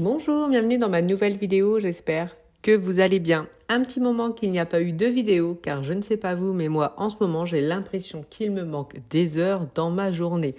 Bonjour, bienvenue dans ma nouvelle vidéo, j'espère que vous allez bien. Un petit moment qu'il n'y a pas eu de vidéo, car je ne sais pas vous, mais moi en ce moment j'ai l'impression qu'il me manque des heures dans ma journée.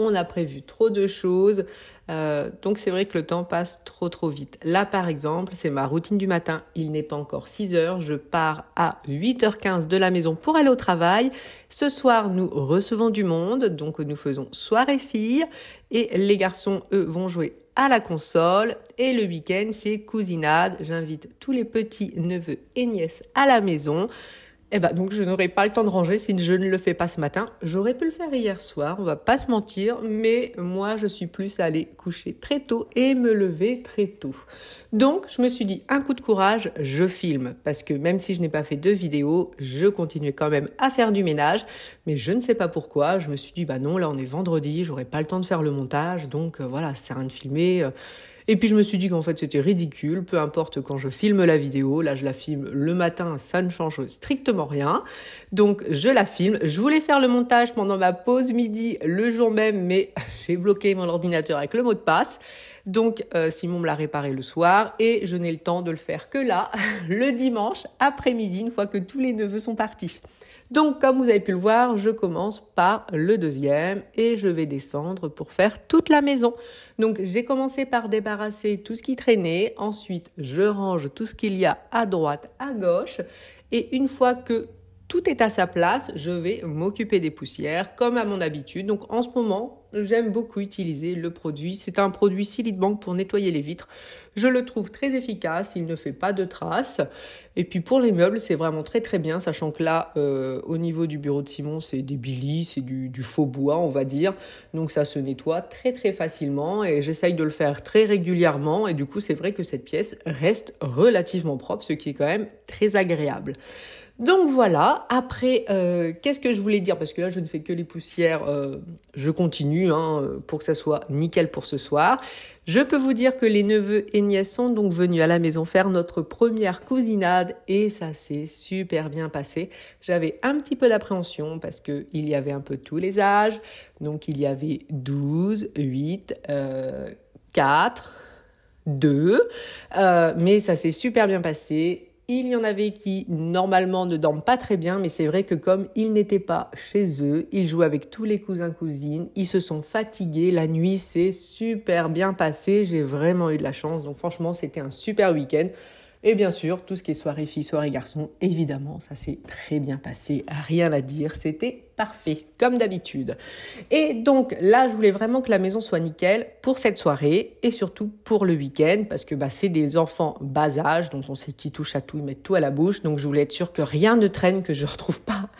On a prévu trop de choses, euh, donc c'est vrai que le temps passe trop trop vite. Là par exemple, c'est ma routine du matin. Il n'est pas encore 6 h Je pars à 8h15 de la maison pour aller au travail. Ce soir, nous recevons du monde. Donc nous faisons soirée fille Et les garçons, eux, vont jouer à la console. Et le week-end, c'est cousinade. J'invite tous les petits neveux et nièces à la maison. Eh ben donc je n'aurai pas le temps de ranger si je ne le fais pas ce matin. J'aurais pu le faire hier soir, on va pas se mentir, mais moi je suis plus allée coucher très tôt et me lever très tôt. Donc je me suis dit un coup de courage, je filme parce que même si je n'ai pas fait de vidéo, je continuais quand même à faire du ménage, mais je ne sais pas pourquoi, je me suis dit bah non, là on est vendredi, j'aurais pas le temps de faire le montage, donc euh, voilà, ça sert à rien de filmer. Euh, et puis je me suis dit qu'en fait c'était ridicule, peu importe quand je filme la vidéo, là je la filme le matin, ça ne change strictement rien. Donc je la filme, je voulais faire le montage pendant ma pause midi le jour même, mais j'ai bloqué mon ordinateur avec le mot de passe. Donc euh, Simon me l'a réparé le soir et je n'ai le temps de le faire que là, le dimanche après-midi, une fois que tous les neveux sont partis. Donc comme vous avez pu le voir, je commence par le deuxième et je vais descendre pour faire toute la maison. Donc j'ai commencé par débarrasser tout ce qui traînait, ensuite je range tout ce qu'il y a à droite, à gauche et une fois que tout est à sa place, je vais m'occuper des poussières comme à mon habitude. Donc en ce moment, j'aime beaucoup utiliser le produit. C'est un produit Silitbank pour nettoyer les vitres. Je le trouve très efficace, il ne fait pas de traces. Et puis pour les meubles, c'est vraiment très très bien, sachant que là, euh, au niveau du bureau de Simon, c'est des bilis, c'est du, faux bois, on va dire. Donc ça se nettoie très très facilement et j'essaye de le faire très régulièrement. Et du coup, c'est vrai que cette pièce reste relativement propre, ce qui est quand même très agréable. Donc voilà, après, euh, qu'est-ce que je voulais dire Parce que là, je ne fais que les poussières, euh, je continue hein, pour que ça soit nickel pour ce soir. Je peux vous dire que les neveux et nièces sont donc venus à la maison faire notre première cousinade et ça s'est super bien passé. J'avais un petit peu d'appréhension parce qu'il y avait un peu tous les âges. Donc il y avait 12, 8, euh, 4, 2. Euh, mais ça s'est super bien passé il y en avait qui, normalement, ne dorment pas très bien, mais c'est vrai que comme ils n'étaient pas chez eux, ils jouaient avec tous les cousins-cousines, ils se sont fatigués, la nuit s'est super bien passée, j'ai vraiment eu de la chance, donc franchement, c'était un super week-end. Et bien sûr, tout ce qui est soirée filles, soirée garçons, évidemment, ça s'est très bien passé, rien à dire, c'était parfait, comme d'habitude. Et donc là, je voulais vraiment que la maison soit nickel pour cette soirée et surtout pour le week-end, parce que bah, c'est des enfants bas âge, donc on sait qui touche à tout, ils mettent tout à la bouche, donc je voulais être sûre que rien ne traîne, que je ne retrouve pas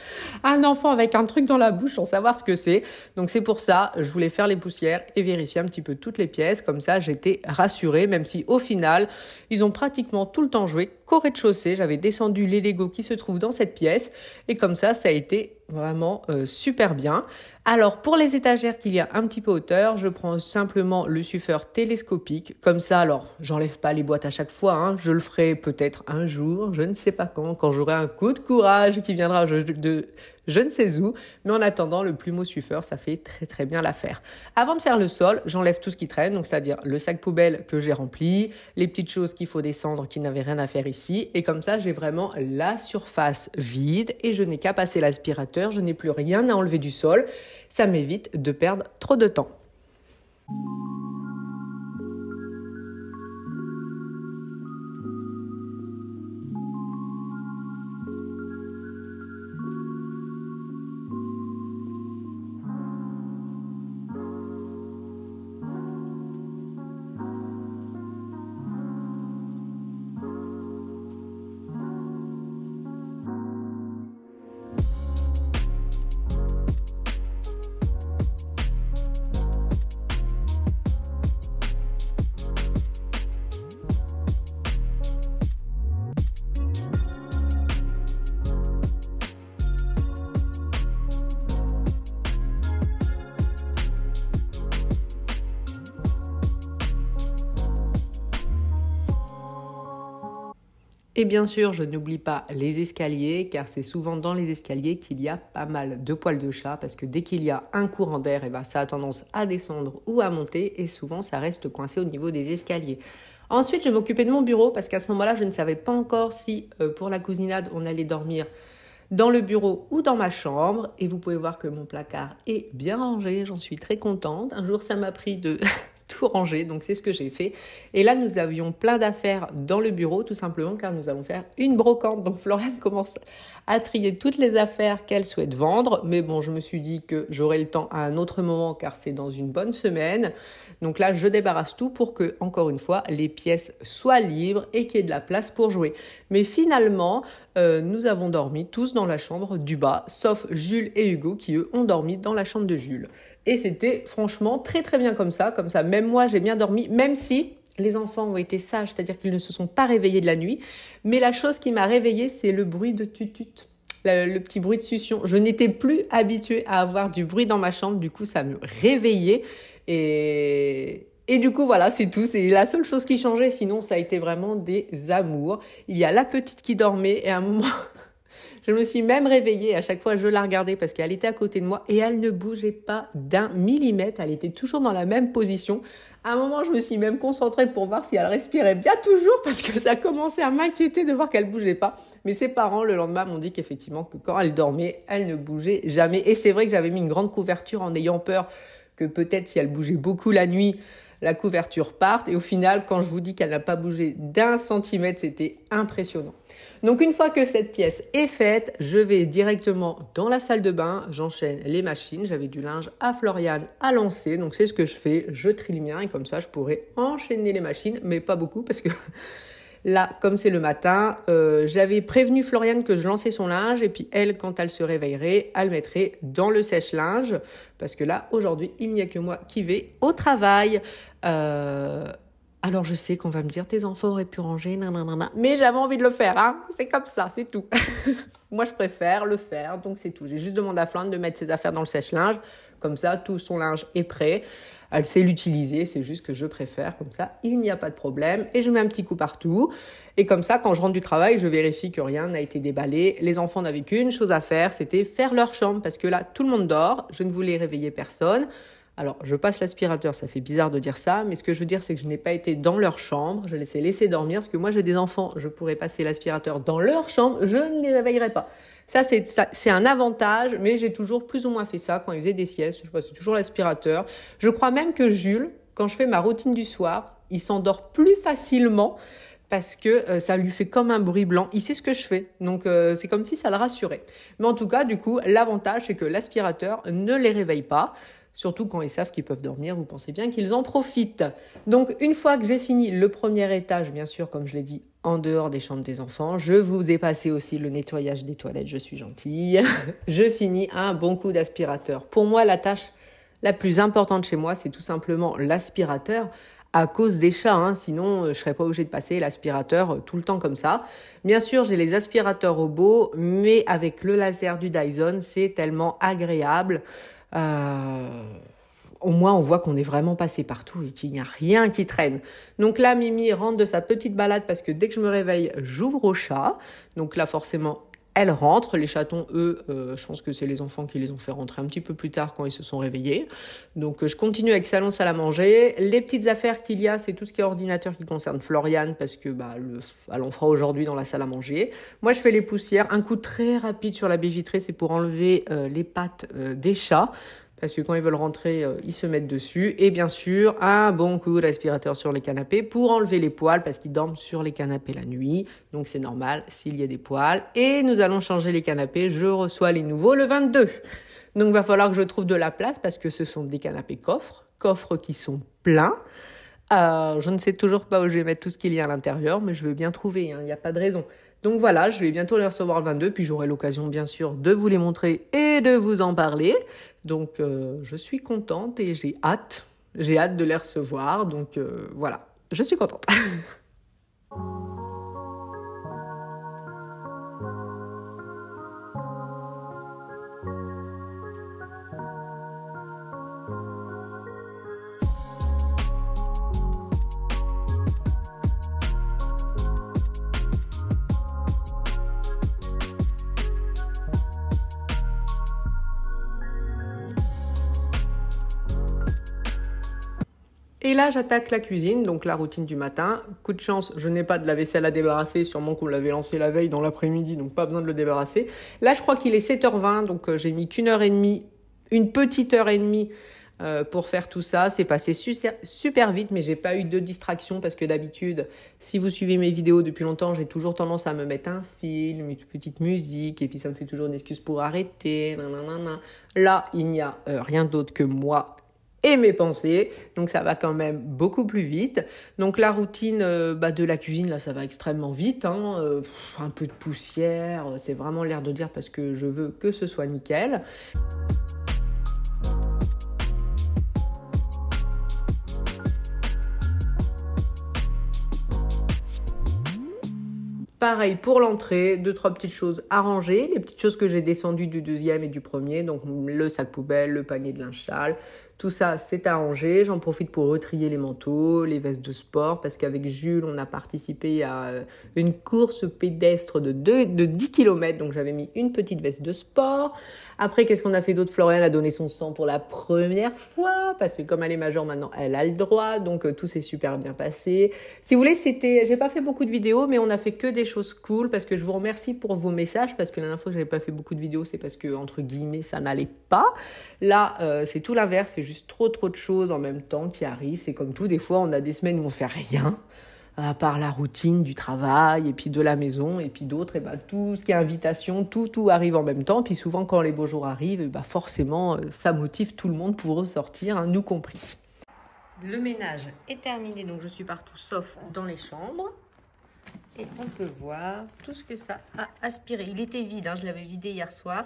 un enfant avec un truc dans la bouche sans savoir ce que c'est. Donc c'est pour ça, je voulais faire les poussières et vérifier un petit peu toutes les pièces, comme ça j'étais rassurée, même si au final, ils ont pratiquement tout le temps joué qu'au rez-de-chaussée, j'avais descendu les Lego qui se trouvent dans cette pièce, et comme ça, ça a été vraiment euh, super bien. Alors pour les étagères qu'il y a un petit peu hauteur, je prends simplement le suffeur télescopique. Comme ça, alors j'enlève pas les boîtes à chaque fois. Hein. Je le ferai peut-être un jour, je ne sais pas quand, quand j'aurai un coup de courage qui viendra de, je ne sais où, mais en attendant, le plumeau suffeur, ça fait très très bien l'affaire. Avant de faire le sol, j'enlève tout ce qui traîne, donc c'est-à-dire le sac poubelle que j'ai rempli, les petites choses qu'il faut descendre qui n'avaient rien à faire ici, et comme ça, j'ai vraiment la surface vide et je n'ai qu'à passer l'aspirateur, je n'ai plus rien à enlever du sol, ça m'évite de perdre trop de temps. Et bien sûr, je n'oublie pas les escaliers, car c'est souvent dans les escaliers qu'il y a pas mal de poils de chat, parce que dès qu'il y a un courant d'air, eh ben, ça a tendance à descendre ou à monter, et souvent ça reste coincé au niveau des escaliers. Ensuite, je m'occupais de mon bureau, parce qu'à ce moment-là, je ne savais pas encore si euh, pour la cousinade, on allait dormir dans le bureau ou dans ma chambre. Et vous pouvez voir que mon placard est bien rangé, j'en suis très contente. Un jour, ça m'a pris de tout rangé, Donc c'est ce que j'ai fait. Et là, nous avions plein d'affaires dans le bureau, tout simplement car nous allons faire une brocante. Donc Floriane commence à trier toutes les affaires qu'elle souhaite vendre. Mais bon, je me suis dit que j'aurai le temps à un autre moment car c'est dans une bonne semaine. Donc là, je débarrasse tout pour que, encore une fois, les pièces soient libres et qu'il y ait de la place pour jouer. Mais finalement, euh, nous avons dormi tous dans la chambre du bas, sauf Jules et Hugo qui, eux, ont dormi dans la chambre de Jules. Et c'était franchement très très bien comme ça, comme ça. Même moi, j'ai bien dormi, même si les enfants ont été sages, c'est-à-dire qu'ils ne se sont pas réveillés de la nuit. Mais la chose qui m'a réveillée, c'est le bruit de tutut, le, petit bruit de succion. Je n'étais plus habituée à avoir du bruit dans ma chambre, du coup, ça me réveillait. Et, et du coup, voilà, c'est tout. C'est la seule chose qui changeait. Sinon, ça a été vraiment des amours. Il y a la petite qui dormait et à un moment, Je me suis même réveillée, à chaque fois je la regardais parce qu'elle était à côté de moi et elle ne bougeait pas d'un millimètre, elle était toujours dans la même position. À un moment, je me suis même concentrée pour voir si elle respirait bien toujours parce que ça commençait à m'inquiéter de voir qu'elle bougeait pas. Mais ses parents, le lendemain, m'ont dit qu'effectivement, que quand elle dormait, elle ne bougeait jamais. Et c'est vrai que j'avais mis une grande couverture en ayant peur que peut-être si elle bougeait beaucoup la nuit, la couverture parte. Et au final, quand je vous dis qu'elle n'a pas bougé d'un centimètre, c'était impressionnant. Donc une fois que cette pièce est faite, je vais directement dans la salle de bain, j'enchaîne les machines, j'avais du linge à Floriane à lancer, donc c'est ce que je fais, je trie le mien et comme ça je pourrais enchaîner les machines, mais pas beaucoup parce que Là, comme c'est le matin, euh, j'avais prévenu Floriane que je lançais son linge et puis elle, quand elle se réveillerait, elle mettrait dans le sèche-linge parce que là, aujourd'hui, il n'y a que moi qui vais au travail. Euh, alors je sais qu'on va me dire tes enfants auraient pu ranger, nanana, mais j'avais envie de le faire, hein. C'est comme ça, c'est tout. Moi je préfère le faire, donc c'est tout. J'ai juste demandé à Floriane de mettre ses affaires dans le sèche-linge, comme ça tout son linge est prêt. Elle sait l'utiliser, c'est juste que je préfère. Comme ça, il n'y a pas de problème. Et je mets un petit coup partout. Et comme ça, quand je rentre du travail, je vérifie que rien n'a été déballé. Les enfants n'avaient qu'une chose à faire, c'était faire leur chambre. Parce que là, tout le monde dort. Je ne voulais réveiller personne. Alors, je passe l'aspirateur, ça fait bizarre de dire ça, mais ce que je veux dire, c'est que je n'ai pas été dans leur chambre, je les ai laissés dormir, parce que moi j'ai des enfants, je pourrais passer l'aspirateur dans leur chambre, je ne les réveillerai pas. Ça, c'est un avantage, mais j'ai toujours plus ou moins fait ça quand il faisait des siestes. Je c'est toujours l'aspirateur. Je crois même que Jules, quand je fais ma routine du soir, il s'endort plus facilement parce que euh, ça lui fait comme un bruit blanc. Il sait ce que je fais, donc euh, c'est comme si ça le rassurait. Mais en tout cas, du coup, l'avantage, c'est que l'aspirateur ne les réveille pas. Surtout quand ils savent qu'ils peuvent dormir, vous pensez bien qu'ils en profitent. Donc une fois que j'ai fini le premier étage, bien sûr, comme je l'ai dit, en dehors des chambres des enfants. Je vous ai passé aussi le nettoyage des toilettes, je suis gentille. je finis un bon coup d'aspirateur. Pour moi, la tâche la plus importante chez moi, c'est tout simplement l'aspirateur à cause des chats, hein. sinon euh, je serais pas obligée de passer l'aspirateur euh, tout le temps comme ça. Bien sûr, j'ai les aspirateurs robots, mais avec le laser du Dyson, c'est tellement agréable. Euh, au moins on voit qu'on est vraiment passé partout et qu'il n'y a rien qui traîne. Donc là, Mimi rentre de sa petite balade parce que dès que je me réveille, j'ouvre au chat. Donc là, forcément, elle rentre. Les chatons, eux, euh, je pense que c'est les enfants qui les ont fait rentrer un petit peu plus tard quand ils se sont réveillés. Donc euh, je continue avec salon salle à manger. Les petites affaires qu'il y a, c'est tout ce qui est ordinateur qui concerne Floriane parce que bah le, en fera aujourd'hui dans la salle à manger. Moi je fais les poussières, un coup très rapide sur la baie vitrée, c'est pour enlever euh, les pattes des chats parce que quand ils veulent rentrer, euh, ils se mettent dessus. Et bien sûr, un bon coup d'aspirateur sur les canapés pour enlever les poils, parce qu'ils dorment sur les canapés la nuit. Donc c'est normal s'il y a des poils. Et nous allons changer les canapés. Je reçois les nouveaux le 22. Donc va falloir que je trouve de la place, parce que ce sont des canapés coffres, coffres qui sont pleins. Euh, je ne sais toujours pas où je vais mettre tout ce qu'il y a à l'intérieur, mais je veux bien trouver, hein. il n'y a pas de raison. Donc voilà, je vais bientôt les recevoir le 22, puis j'aurai l'occasion bien sûr de vous les montrer et de vous en parler. Donc euh, je suis contente et j'ai hâte. J'ai hâte de les recevoir. Donc euh, voilà, je suis contente. Et là, j'attaque la cuisine, donc la routine du matin. Coup de chance, je n'ai pas de la vaisselle à débarrasser, sûrement qu'on l'avait lancé la veille dans l'après-midi, donc pas besoin de le débarrasser. Là, je crois qu'il est 7h20, donc euh, j'ai mis qu'une heure et demie, une petite heure et demie euh, pour faire tout ça. C'est passé super vite, mais j'ai pas eu de distraction parce que d'habitude, si vous suivez mes vidéos depuis longtemps, j'ai toujours tendance à me mettre un film, une petite musique, et puis ça me fait toujours une excuse pour arrêter. Là, il n'y a euh, rien d'autre que moi et mes pensées. Donc ça va quand même beaucoup plus vite. Donc la routine euh, bah, de la cuisine, là, ça va extrêmement vite. Hein. Euh, un peu de poussière, euh, c'est vraiment l'air de dire parce que je veux que ce soit nickel. Pareil pour l'entrée, deux trois petites choses à ranger, les petites choses que j'ai descendues du deuxième et du premier, donc le sac poubelle, le panier de linge sale, tout ça, c'est arrangé. J'en profite pour retrier les manteaux, les vestes de sport, parce qu'avec Jules, on a participé à euh, une course pédestre de, de 10 km. Donc j'avais mis une petite veste de sport. Après, qu'est-ce qu'on a fait d'autre Florian a donné son sang pour la première fois, parce que comme elle est majeure maintenant, elle a le droit, donc euh, tout s'est super bien passé. Si vous voulez, c'était, j'ai pas fait beaucoup de vidéos, mais on a fait que des choses cool, parce que je vous remercie pour vos messages, parce que la dernière fois que j'avais pas fait beaucoup de vidéos, c'est parce que, entre guillemets, ça n'allait pas. Là, euh, c'est tout l'inverse, c'est juste trop trop de choses en même temps qui arrivent, c'est comme tout, des fois on a des semaines où on fait rien, euh, à part la routine du travail et puis de la maison et puis d'autres, et ben, tout ce qui est invitation, tout, tout arrive en même temps. Puis souvent, quand les beaux jours arrivent, et ben, forcément, euh, ça motive tout le monde pour ressortir, hein, nous compris. Le ménage est terminé, donc je suis partout sauf dans les chambres. Et on peut voir tout ce que ça a aspiré. Il était vide, hein, je l'avais vidé hier soir.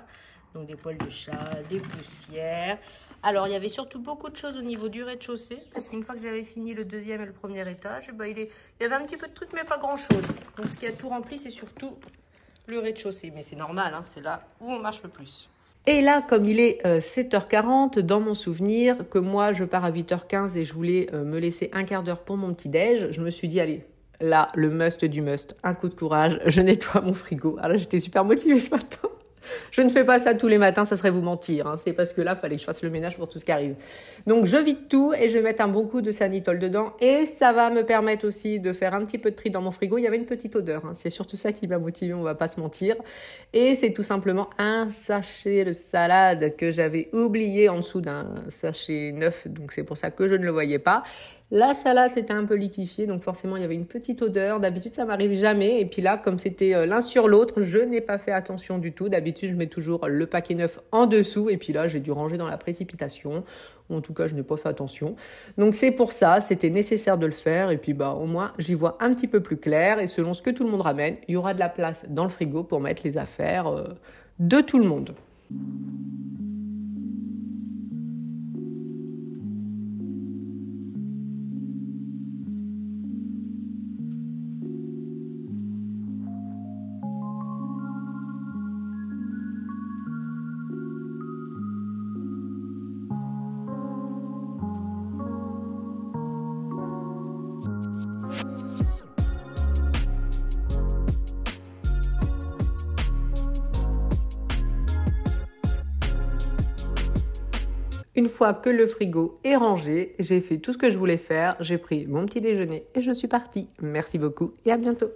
Donc des poils de chat, des poussières, alors, il y avait surtout beaucoup de choses au niveau du rez-de-chaussée, parce qu'une fois que j'avais fini le deuxième et le premier étage, bah, il, y avait un petit peu de trucs, mais pas grand-chose. Donc, ce qui a tout rempli, c'est surtout le rez-de-chaussée. Mais c'est normal, hein, c'est là où on marche le plus. Et là, comme il est 7h40, euh, dans mon souvenir, que moi, je pars à 8h15 et je voulais euh, me laisser un quart d'heure pour mon petit-déj, je me suis dit, allez, là, le must du must, un coup de courage, je nettoie mon frigo. Alors, ah j'étais super motivée ce matin je ne fais pas ça tous les matins, ça serait vous mentir. Hein. C'est parce que là, il fallait que je fasse le ménage pour tout ce qui arrive. Donc, je vide tout et je vais un bon coup de sanitol dedans. Et ça va me permettre aussi de faire un petit peu de tri dans mon frigo. Il y avait une petite odeur. Hein. C'est surtout ça qui m'a motivé, on va pas se mentir. Et c'est tout simplement un sachet de salade que j'avais oublié en dessous d'un sachet neuf. Donc, c'est pour ça que je ne le voyais pas. La salade était un peu liquéfiée, donc forcément il y avait une petite odeur. D'habitude ça m'arrive jamais. Et puis là, comme c'était euh, l'un sur l'autre, je n'ai pas fait attention du tout. D'habitude je mets toujours le paquet neuf en dessous. Et puis là, j'ai dû ranger dans la précipitation. En tout cas, je n'ai pas fait attention. Donc c'est pour ça, c'était nécessaire de le faire. Et puis bah au moins, j'y vois un petit peu plus clair. Et selon ce que tout le monde ramène, il y aura de la place dans le frigo pour mettre les affaires euh, de tout le monde. Une fois que le frigo est rangé, j'ai fait tout ce que je voulais faire, j'ai pris mon petit déjeuner et je suis partie. Merci beaucoup et à bientôt.